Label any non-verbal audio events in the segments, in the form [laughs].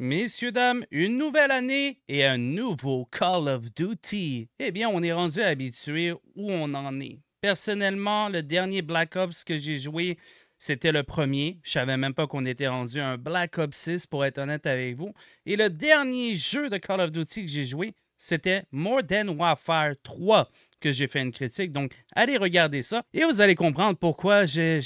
Messieurs, dames, une nouvelle année et un nouveau Call of Duty. Eh bien, on est rendu habitué où on en est. Personnellement, le dernier Black Ops que j'ai joué, c'était le premier. Je savais même pas qu'on était rendu un Black Ops 6, pour être honnête avec vous. Et le dernier jeu de Call of Duty que j'ai joué, c'était Modern Warfare 3 que j'ai fait une critique. Donc, allez regarder ça et vous allez comprendre pourquoi j'aime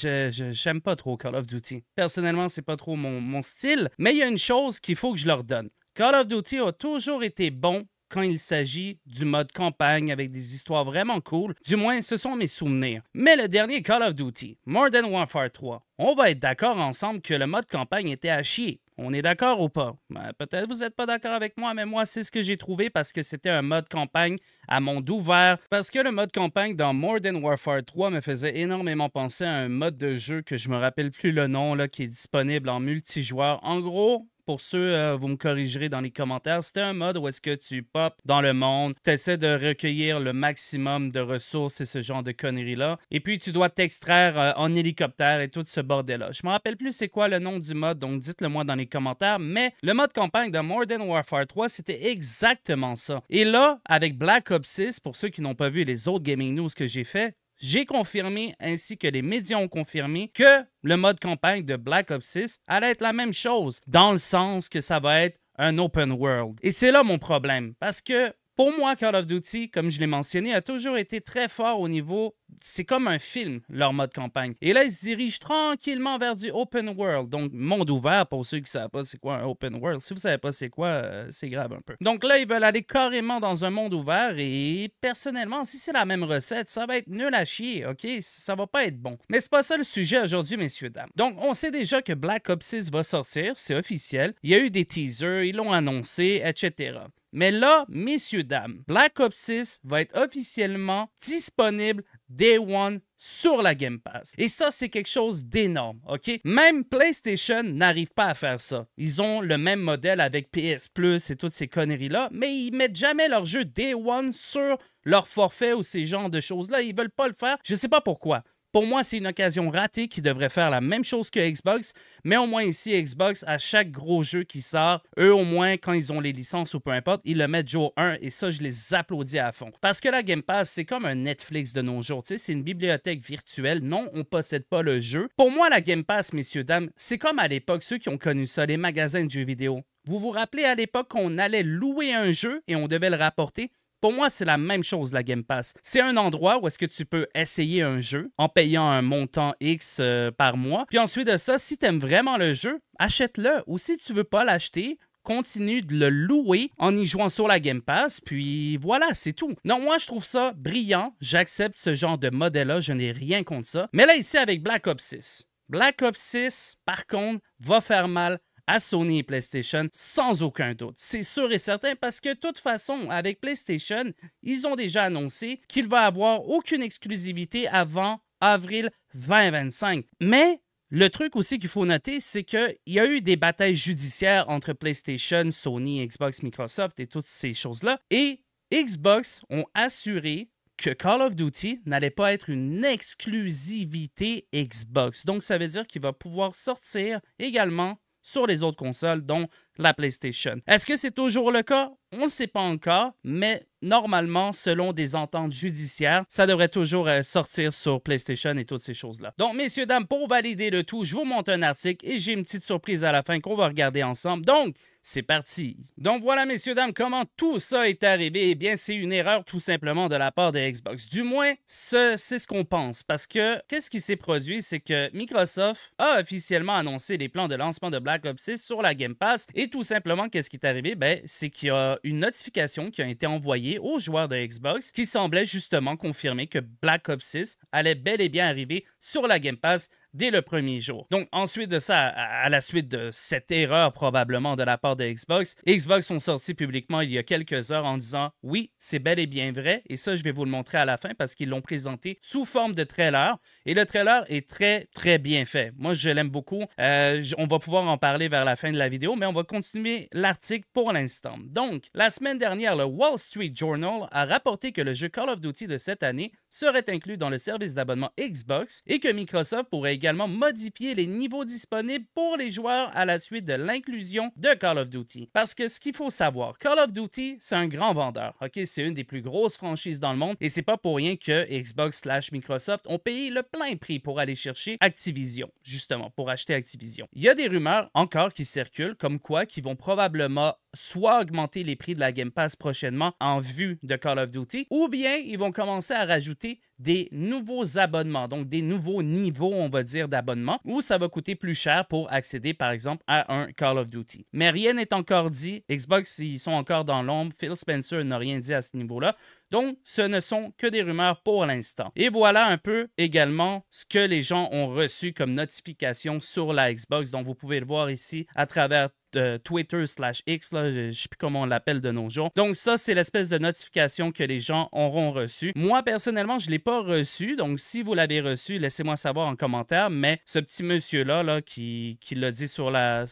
pas trop Call of Duty. Personnellement, c'est pas trop mon, mon style, mais il y a une chose qu'il faut que je leur donne. Call of Duty a toujours été bon quand il s'agit du mode campagne avec des histoires vraiment cool. Du moins, ce sont mes souvenirs. Mais le dernier Call of Duty, Modern Warfare 3, on va être d'accord ensemble que le mode campagne était à chier. On est d'accord ou pas? Ben, peut-être vous n'êtes pas d'accord avec moi, mais moi, c'est ce que j'ai trouvé parce que c'était un mode campagne à monde ouvert. Parce que le mode campagne dans Modern Warfare 3 me faisait énormément penser à un mode de jeu que je me rappelle plus le nom, là, qui est disponible en multijoueur. En gros, pour ceux, euh, vous me corrigerez dans les commentaires. C'était un mode où est-ce que tu pop dans le monde, tu essaies de recueillir le maximum de ressources et ce genre de conneries-là. Et puis, tu dois t'extraire euh, en hélicoptère et tout ce bordel-là. Je me rappelle plus c'est quoi le nom du mode, donc dites-le moi dans les commentaires. Mais le mode campagne de Modern Warfare 3, c'était exactement ça. Et là, avec Black Ops 6, pour ceux qui n'ont pas vu les autres gaming news que j'ai fait, j'ai confirmé, ainsi que les médias ont confirmé, que le mode campagne de Black Ops 6 allait être la même chose, dans le sens que ça va être un open world. Et c'est là mon problème, parce que pour moi, Call of Duty, comme je l'ai mentionné, a toujours été très fort au niveau c'est comme un film, leur mode campagne. Et là, ils se dirigent tranquillement vers du open world, donc monde ouvert pour ceux qui ne savent pas c'est quoi un open world. Si vous savez pas c'est quoi, euh, c'est grave un peu. Donc là, ils veulent aller carrément dans un monde ouvert et personnellement, si c'est la même recette, ça va être nul à chier, ok? Ça va pas être bon. Mais c'est pas ça le sujet aujourd'hui, messieurs, dames. Donc, on sait déjà que Black Ops 6 va sortir, c'est officiel. Il y a eu des teasers, ils l'ont annoncé, etc. Mais là, messieurs, dames, Black Ops 6 va être officiellement disponible Day One sur la Game Pass. Et ça, c'est quelque chose d'énorme, OK? Même PlayStation n'arrive pas à faire ça. Ils ont le même modèle avec PS Plus et toutes ces conneries-là, mais ils mettent jamais leur jeu Day One sur leur forfait ou ces genres de choses-là. Ils veulent pas le faire. Je ne sais pas pourquoi. Pour moi, c'est une occasion ratée qui devrait faire la même chose que Xbox, mais au moins ici, Xbox, à chaque gros jeu qui sort, eux au moins, quand ils ont les licences ou peu importe, ils le mettent jour 1 et ça, je les applaudis à fond. Parce que la Game Pass, c'est comme un Netflix de nos jours, tu c'est une bibliothèque virtuelle. Non, on possède pas le jeu. Pour moi, la Game Pass, messieurs, dames, c'est comme à l'époque ceux qui ont connu ça, les magasins de jeux vidéo. Vous vous rappelez à l'époque qu'on allait louer un jeu et on devait le rapporter? Pour moi, c'est la même chose, la Game Pass. C'est un endroit où est-ce que tu peux essayer un jeu en payant un montant X euh, par mois. Puis ensuite de ça, si tu aimes vraiment le jeu, achète-le. Ou si tu veux pas l'acheter, continue de le louer en y jouant sur la Game Pass, puis voilà, c'est tout. Non, moi je trouve ça brillant, j'accepte ce genre de modèle-là, je n'ai rien contre ça. Mais là ici avec Black Ops 6. Black Ops 6, par contre, va faire mal à Sony et PlayStation sans aucun doute. C'est sûr et certain parce que de toute façon, avec PlayStation, ils ont déjà annoncé qu'il va avoir aucune exclusivité avant avril 2025. Mais le truc aussi qu'il faut noter, c'est qu'il y a eu des batailles judiciaires entre PlayStation, Sony, Xbox, Microsoft et toutes ces choses-là. Et Xbox ont assuré que Call of Duty n'allait pas être une exclusivité Xbox. Donc ça veut dire qu'il va pouvoir sortir également sur les autres consoles, dont la PlayStation. Est-ce que c'est toujours le cas? On ne sait pas encore, mais normalement, selon des ententes judiciaires, ça devrait toujours euh, sortir sur PlayStation et toutes ces choses-là. Donc, messieurs, dames, pour valider le tout, je vous montre un article et j'ai une petite surprise à la fin qu'on va regarder ensemble. Donc, c'est parti. Donc voilà, messieurs, dames, comment tout ça est arrivé. Eh bien, c'est une erreur tout simplement de la part de Xbox. Du moins, c'est ce, qu'on pense. Parce que qu'est-ce qui s'est produit? C'est que Microsoft a officiellement annoncé les plans de lancement de Black Ops 6 sur la Game Pass. Et tout simplement, qu'est-ce qui est arrivé? Ben, c'est qu'il y a une notification qui a été envoyée aux joueurs de Xbox qui semblait justement confirmer que Black Ops 6 allait bel et bien arriver sur la Game Pass dès le premier jour. Donc ensuite de ça, à, la suite de cette erreur probablement de la part de Xbox, Xbox sont sortis publiquement il y a quelques heures en disant oui, c'est bel et bien vrai, et ça je vais vous le montrer à la fin parce qu'ils l'ont présenté sous forme de trailer, et le trailer est très très bien fait. Moi je l'aime beaucoup, euh, on va pouvoir en parler vers la fin de la vidéo, mais on va continuer l'article pour l'instant. Donc, la semaine dernière, le Wall Street Journal a rapporté que le jeu Call of Duty de cette année serait inclus dans le service d'abonnement Xbox et que Microsoft pourrait modifier les niveaux disponibles pour les joueurs à la suite de l'inclusion de Call of Duty. Parce que ce qu'il faut savoir, Call of Duty, c'est un grand vendeur. OK, c'est une des plus grosses franchises dans le monde et c'est pas pour rien que Xbox slash Microsoft ont payé le plein prix pour aller chercher Activision, justement, pour acheter Activision. Il y a des rumeurs encore qui circulent comme quoi qui vont probablement soit augmenter les prix de la Game Pass prochainement en vue de Call of Duty, ou bien ils vont commencer à rajouter des nouveaux abonnements, donc des nouveaux niveaux, on va dire, d'abonnement, où ça va coûter plus cher pour accéder, par exemple, à un Call of Duty. Mais rien n'est encore dit. Xbox, ils sont encore dans l'ombre. Phil Spencer n'a rien dit à ce niveau-là. Donc, ce ne sont que des rumeurs pour l'instant. Et voilà un peu également ce que les gens ont reçu comme notification sur la Xbox. Donc, vous pouvez le voir ici à travers euh, Twitter slash X, je ne sais plus comment on l'appelle de nos jours. Donc ça, c'est l'espèce de notification que les gens auront reçue. Moi, personnellement, je ne l'ai pas reçu, donc si vous l'avez reçu, laissez-moi savoir en commentaire, mais ce petit monsieur-là là, qui, qui l'a dit sur la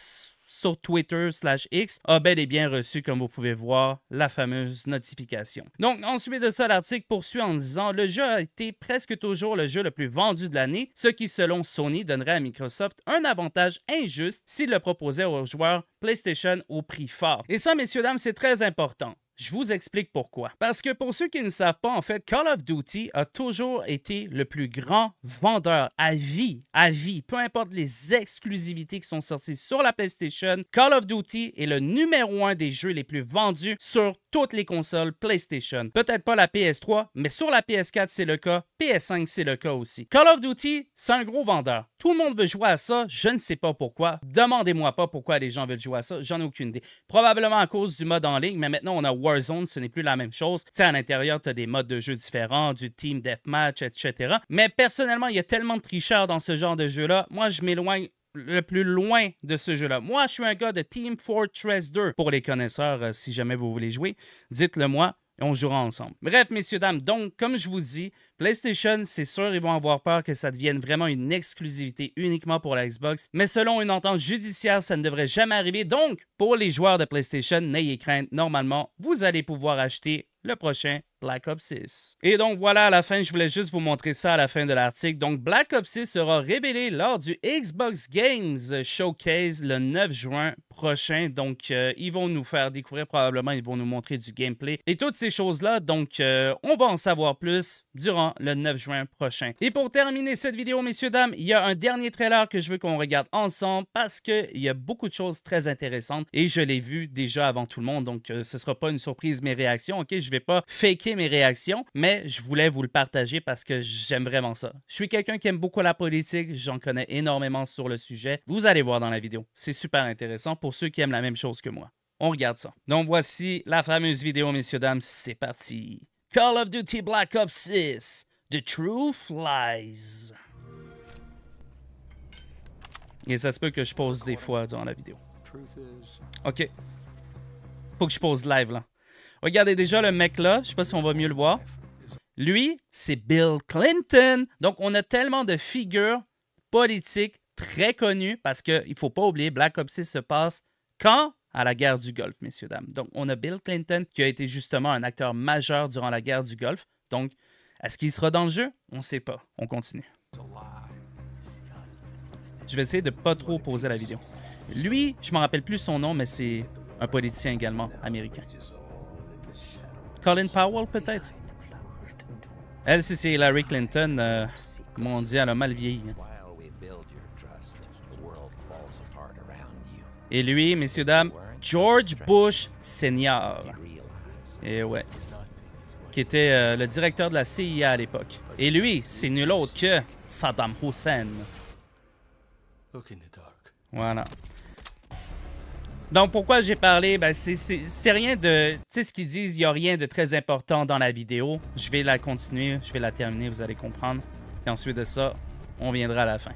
sur Twitter slash X a bel et bien reçu, comme vous pouvez voir, la fameuse notification. Donc, ensuite de ça, l'article poursuit en disant le jeu a été presque toujours le jeu le plus vendu de l'année, ce qui, selon Sony, donnerait à Microsoft un avantage injuste s'il le proposait aux joueurs PlayStation au prix fort. Et ça, messieurs, dames, c'est très important. Je vous explique pourquoi. Parce que pour ceux qui ne savent pas, en fait, Call of Duty a toujours été le plus grand vendeur à vie, à vie, peu importe les exclusivités qui sont sorties sur la PlayStation, Call of Duty est le numéro un des jeux les plus vendus sur toutes les consoles PlayStation. Peut-être pas la PS3, mais sur la PS4 c'est le cas, PS5 c'est le cas aussi. Call of Duty, c'est un gros vendeur. Tout le monde veut jouer à ça, je ne sais pas pourquoi. Demandez-moi pas pourquoi les gens veulent jouer à ça, j'en ai aucune idée. Probablement à cause du mode en ligne, mais maintenant on a Warzone, ce n'est plus la même chose. Tu sais, à l'intérieur, tu as des modes de jeu différents, du team deathmatch, etc. Mais personnellement, il y a tellement de tricheurs dans ce genre de jeu-là. Moi, je m'éloigne le plus loin de ce jeu-là. Moi, je suis un gars de Team Fortress 2. Pour les connaisseurs, euh, si jamais vous voulez jouer, dites-le moi et on jouera ensemble. Bref, messieurs, dames, donc, comme je vous dis, PlayStation, c'est sûr, ils vont avoir peur que ça devienne vraiment une exclusivité uniquement pour la Xbox, mais selon une entente judiciaire, ça ne devrait jamais arriver. Donc, pour les joueurs de PlayStation, n'ayez crainte, normalement, vous allez pouvoir acheter le prochain Black Ops 6. Et donc voilà, à la fin, je voulais juste vous montrer ça à la fin de l'article. Donc Black Ops 6 sera révélé lors du Xbox Games Showcase le 9 juin prochain. Donc euh, ils vont nous faire découvrir probablement, ils vont nous montrer du gameplay et toutes ces choses-là. Donc euh, on va en savoir plus durant le 9 juin prochain. Et pour terminer cette vidéo, messieurs, dames, il y a un dernier trailer que je veux qu'on regarde ensemble parce qu'il y a beaucoup de choses très intéressantes et je l'ai vu déjà avant tout le monde, donc euh, ce ne sera pas une surprise mes réactions, ok? Je vais pas faker mes réactions, mais je voulais vous le partager parce que j'aime vraiment ça. Je suis quelqu'un qui aime beaucoup la politique, j'en connais énormément sur le sujet. Vous allez voir dans la vidéo, c'est super intéressant pour ceux qui aiment la même chose que moi. On regarde ça. Donc voici la fameuse vidéo, messieurs, dames, c'est parti. Call of Duty Black Ops 6, The Truth Lies. Et ça se peut que je pose des fois durant la vidéo. Ok. Faut que je pose live, là. Regardez déjà le mec là, je sais pas si on va mieux le voir. Lui, c'est Bill Clinton. Donc, on a tellement de figures politiques très connues parce qu'il ne faut pas oublier, Black Ops 6 se passe quand à la guerre du Golfe, messieurs, dames. Donc, on a Bill Clinton qui a été justement un acteur majeur durant la guerre du Golfe. Donc, est-ce qu'il sera dans le jeu? On ne sait pas. On continue. Je vais essayer de pas trop poser la vidéo. Lui, je ne me rappelle plus son nom, mais c'est un politicien également américain. Colin Powell, peut-être? Elle, si c'est Hillary Clinton, euh, mon Dieu, elle a mal vieilli. Hein. Et lui, messieurs, dames, George Bush Senior. Et eh ouais. Qui était euh, le directeur de la CIA à l'époque. Et lui, c'est nul autre que Saddam Hussein. Voilà. Donc, pourquoi j'ai parlé? Ben, c'est rien de... Tu sais ce qu'ils disent, il n'y a rien de très important dans la vidéo. Je vais la continuer, je vais la terminer, vous allez comprendre. Et ensuite de ça, on viendra à la fin.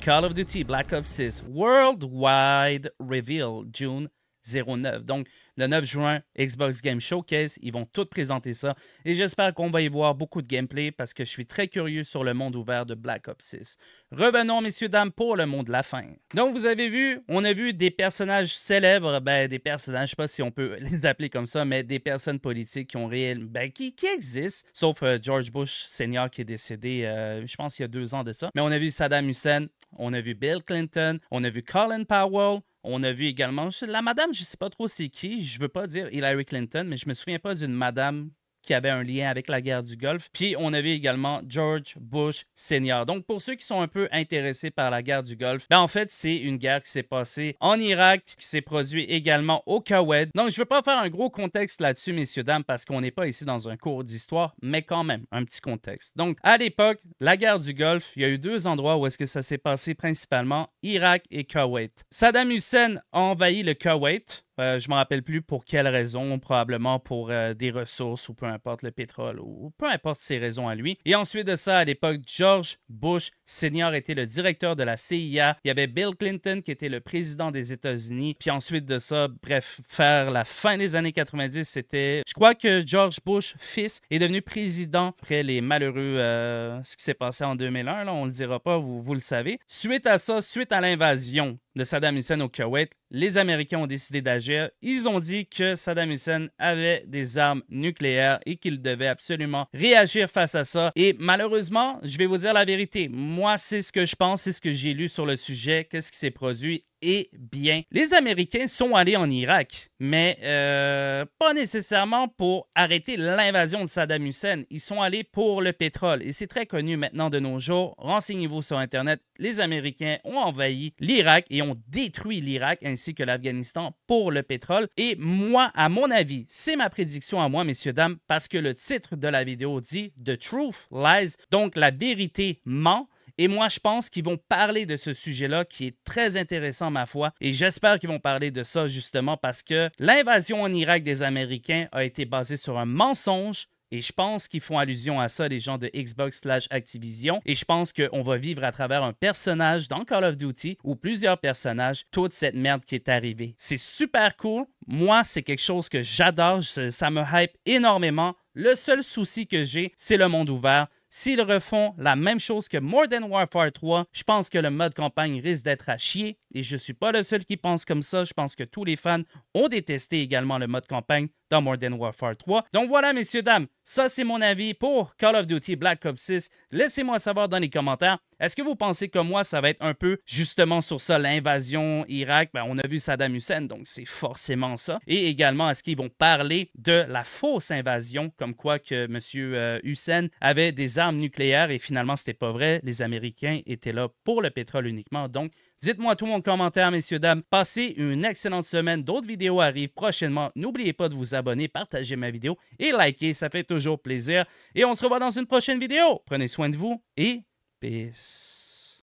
Call of Duty Black Ops 6 Worldwide Reveal, June 09. Donc, le 9 juin, Xbox Game Showcase, ils vont tout présenter ça. Et j'espère qu'on va y voir beaucoup de gameplay parce que je suis très curieux sur le monde ouvert de Black Ops 6. Revenons, messieurs, dames, pour le monde de la fin. Donc, vous avez vu, on a vu des personnages célèbres, ben, des personnages, je sais pas si on peut [laughs] les appeler comme ça, mais des personnes politiques qui ont réel, ben, qui, existent, sauf euh, George Bush Senior qui est décédé, euh, je pense, il y a deux ans de ça. Mais on a vu Saddam Hussein, on a vu Bill Clinton, on a vu Colin Powell, on a vu également la madame, je ne sais pas trop c'est qui, je ne veux pas dire Hillary Clinton, mais je me souviens pas d'une madame qui avait un lien avec la guerre du Golfe. Puis on avait également George Bush Senior. Donc pour ceux qui sont un peu intéressés par la guerre du Golfe, ben en fait c'est une guerre qui s'est passée en Irak, qui s'est produite également au Koweït. Donc je ne vais pas faire un gros contexte là-dessus, messieurs dames, parce qu'on n'est pas ici dans un cours d'histoire, mais quand même un petit contexte. Donc à l'époque, la guerre du Golfe, il y a eu deux endroits où est-ce que ça s'est passé principalement, Irak et Koweït. Saddam Hussein a envahi le Koweït euh, je ne me rappelle plus pour quelles raisons, probablement pour euh, des ressources ou peu importe le pétrole ou, peu importe ses raisons à lui. Et ensuite de ça, à l'époque, George Bush Senior était le directeur de la CIA. Il y avait Bill Clinton qui était le président des États-Unis. Puis ensuite de ça, bref, faire la fin des années 90, c'était. Je crois que George Bush, fils, est devenu président après les malheureux. Euh, ce qui s'est passé en 2001, là, on ne le dira pas, vous, vous le savez. Suite à ça, suite à l'invasion de Saddam Hussein au Koweït, les Américains ont décidé d'agir. Ils ont dit que Saddam Hussein avait des armes nucléaires et qu'il devait absolument réagir face à ça. Et malheureusement, je vais vous dire la vérité. Moi, c'est ce que je pense, c'est ce que j'ai lu sur le sujet, qu'est-ce qui s'est produit eh bien, les Américains sont allés en Irak, mais euh, pas nécessairement pour arrêter l'invasion de Saddam Hussein. Ils sont allés pour le pétrole et c'est très connu maintenant de nos jours. Renseignez-vous sur Internet. Les Américains ont envahi l'Irak et ont détruit l'Irak ainsi que l'Afghanistan pour le pétrole. Et moi, à mon avis, c'est ma prédiction à moi, messieurs, dames, parce que le titre de la vidéo dit The Truth Lies, donc la vérité ment. Et moi, je pense qu'ils vont parler de ce sujet-là qui est très intéressant, ma foi. Et j'espère qu'ils vont parler de ça justement parce que l'invasion en Irak des Américains a été basée sur un mensonge et je pense qu'ils font allusion à ça, les gens de Xbox slash Activision. Et je pense qu'on va vivre à travers un personnage dans Call of Duty ou plusieurs personnages toute cette merde qui est arrivée. C'est super cool. Moi, c'est quelque chose que j'adore. Ça me hype énormément. Le seul souci que j'ai, c'est le monde ouvert. S'ils refont la même chose que Modern Warfare 3, je pense que le mode campagne risque d'être à chier. Et je ne suis pas le seul qui pense comme ça. Je pense que tous les fans ont détesté également le mode campagne dans Modern Warfare 3. Donc voilà, messieurs, dames, ça c'est mon avis pour Call of Duty Black Ops 6. Laissez-moi savoir dans les commentaires. Est-ce que vous pensez comme moi, ça va être un peu justement sur ça, l'invasion Irak? Ben, on a vu Saddam Hussein, donc c'est forcément ça. Et également, est-ce qu'ils vont parler de la fausse invasion, comme quoi que M. Euh, Hussein avait des armes nucléaires et finalement, n'était pas vrai. Les Américains étaient là pour le pétrole uniquement. Donc, Dites-moi tout en commentaire, messieurs, dames. Passez une excellente semaine. D'autres vidéos arrivent prochainement. N'oubliez pas de vous abonner, partager ma vidéo et liker. Ça fait toujours plaisir. Et on se revoit dans une prochaine vidéo. Prenez soin de vous et Peace.